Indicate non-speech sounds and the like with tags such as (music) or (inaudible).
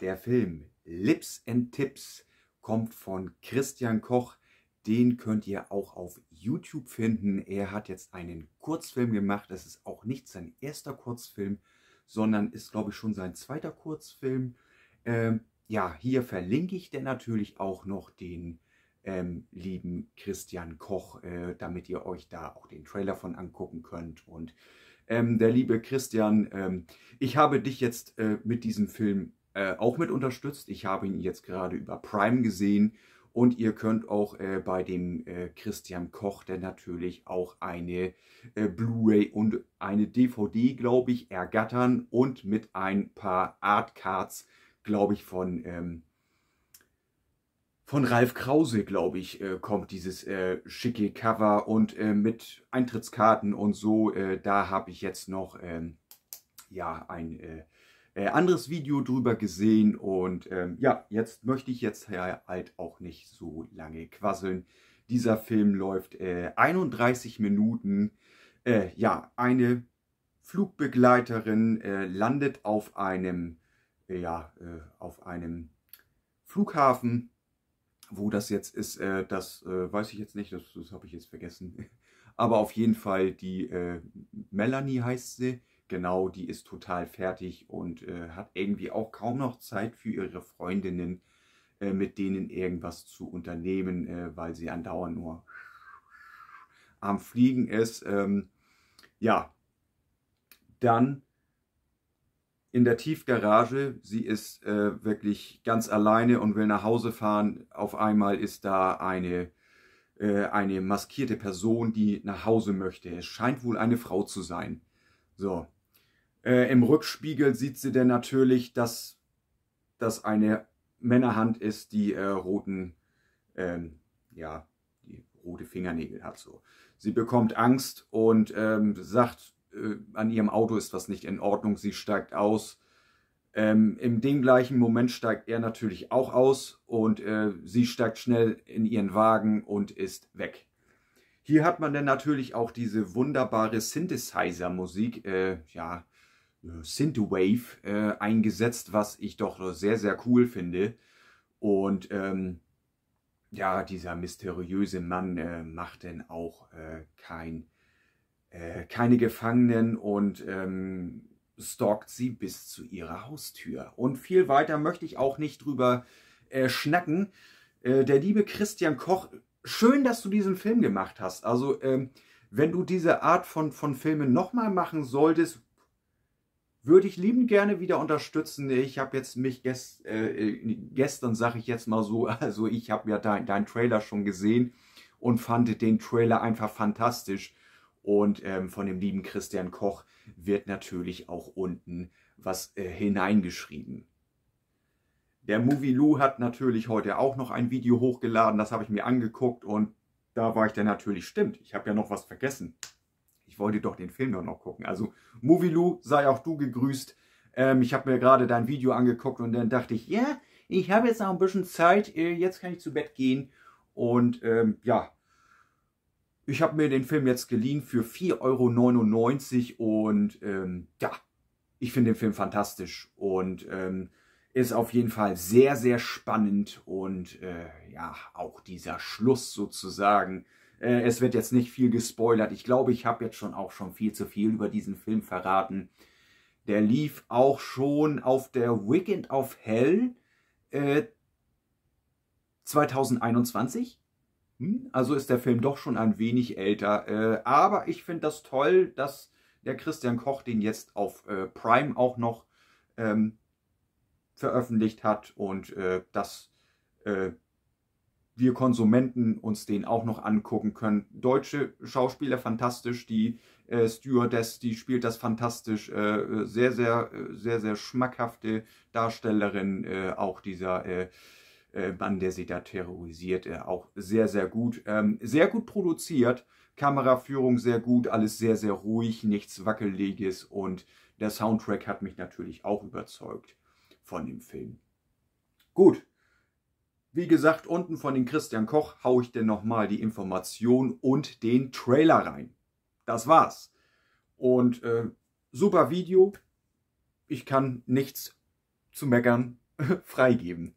Der Film Lips and Tips kommt von Christian Koch. Den könnt ihr auch auf YouTube finden. Er hat jetzt einen Kurzfilm gemacht. Das ist auch nicht sein erster Kurzfilm, sondern ist, glaube ich, schon sein zweiter Kurzfilm. Ähm, ja, hier verlinke ich denn natürlich auch noch den ähm, lieben Christian Koch, äh, damit ihr euch da auch den Trailer von angucken könnt. Und ähm, der liebe Christian, ähm, ich habe dich jetzt äh, mit diesem Film äh, auch mit unterstützt. Ich habe ihn jetzt gerade über Prime gesehen. Und ihr könnt auch äh, bei dem äh, Christian Koch, der natürlich auch eine äh, Blu-ray und eine DVD, glaube ich, ergattern und mit ein paar Artcards, glaube ich, von, ähm, von Ralf Krause, glaube ich, äh, kommt dieses äh, schicke Cover und mit Eintrittskarten und so. da habe ich jetzt noch ähm, ja, ein äh, anderes Video drüber gesehen und ähm, ja, jetzt möchte ich jetzt halt auch nicht so lange quasseln. Dieser Film läuft äh, 31 Minuten. Äh, ja, eine Flugbegleiterin äh, landet auf einem, äh, ja, auf einem Flughafen. Wo das jetzt ist, das weiß ich jetzt nicht, das, das habe ich jetzt vergessen. (laughs) Aber auf jeden Fall die Melanie heißt sie Genau, die ist total fertig und äh, hat irgendwie auch kaum noch Zeit für ihre Freundinnen, äh, mit denen irgendwas zu unternehmen, äh, weil sie andauernd nur am Fliegen ist. Ähm, ja, dann in der Tiefgarage. Sie ist äh, wirklich ganz alleine und will nach Hause fahren. Auf einmal ist da eine, äh, eine maskierte Person, die nach Hause möchte. Es scheint wohl eine Frau zu sein. So, äh, Im Rückspiegel sieht sie denn natürlich, dass das eine Männerhand ist, die äh, roten, ähm, ja, die rote Fingernägel hat so. Sie bekommt Angst und ähm, sagt, äh, an ihrem Auto ist was nicht in Ordnung, sie steigt aus. Ähm, Im dem gleichen Moment steigt er natürlich auch aus und äh, sie steigt schnell in ihren Wagen und ist weg. Hier hat man dann natürlich auch diese wunderbare Synthesizer-Musik. Äh, ja, äh, Synthwave äh, eingesetzt, was ich doch sehr, sehr cool finde. Und ähm, ja, dieser mysteriöse Mann äh, macht denn auch äh, kein, äh, keine Gefangenen und ähm, stalkt sie bis zu ihrer Haustür. Und viel weiter möchte ich auch nicht drüber äh, schnacken. der liebe Christian Koch, schön, dass du diesen Film gemacht hast. Also, ähm, wenn du diese Art von, von Filmen nochmal machen solltest, würde ich lieben gerne wieder unterstützen. Ich habe jetzt mich gest, äh, äh gestern, sage ich jetzt mal so, (laughs) also ich habe ja deinen dein Trailer schon gesehen und fand den Trailer einfach fantastisch. Und ähm, von dem lieben Christian Koch wird natürlich auch unten was äh, hineingeschrieben. Der Movie Lou hat natürlich heute auch noch ein Video hochgeladen, das habe ich mir angeguckt und da war ich dann natürlich stimmt. Ich habe ja noch was vergessen. Ich wollte doch den Film doch noch gucken. Also, Movilu, sei auch du gegrüßt. Ähm, ich habe mir gerade dein Video angeguckt und dann dachte ich, ja, yeah, ich habe jetzt noch ein bisschen Zeit, äh, jetzt kann ich zu Bett gehen. Und ähm, ja, ich habe mir den Film jetzt geliehen für 4,99 Euro und ähm, ja, ich finde den Film fantastisch und ähm, ist auf jeden Fall sehr, sehr spannend und äh, ja, auch dieser Schluss sozusagen äh, es wird jetzt nicht viel gespoilert. Ich glaube, ich habe jetzt schon auch schon viel zu viel über diesen Film verraten. Der lief auch schon auf der Weekend of Hell äh, 2021. Hm? Also ist der Film doch schon ein wenig älter. Äh, aber ich finde das toll, dass der Christian Koch den jetzt auf äh, Prime auch noch ähm, veröffentlicht hat und äh, das äh, wir Konsumenten uns den auch noch angucken können. Deutsche Schauspieler fantastisch, die äh, Stewardess, die spielt das fantastisch, äh, sehr, sehr, äh, sehr, sehr schmackhafte Darstellerin, äh, auch dieser äh, äh, Mann, der sie da terrorisiert, auch sehr, sehr gut. Ähm, sehr gut produziert, Kameraführung sehr gut, alles sehr, sehr ruhig, nichts Wackeliges und der Soundtrack hat mich natürlich auch überzeugt von dem Film. Gut, wie gesagt, unten von den Christian Koch haue ich denn nochmal die Information und den Trailer rein. Das war's. Und äh, super Video. Ich kann nichts zu meckern (laughs) freigeben.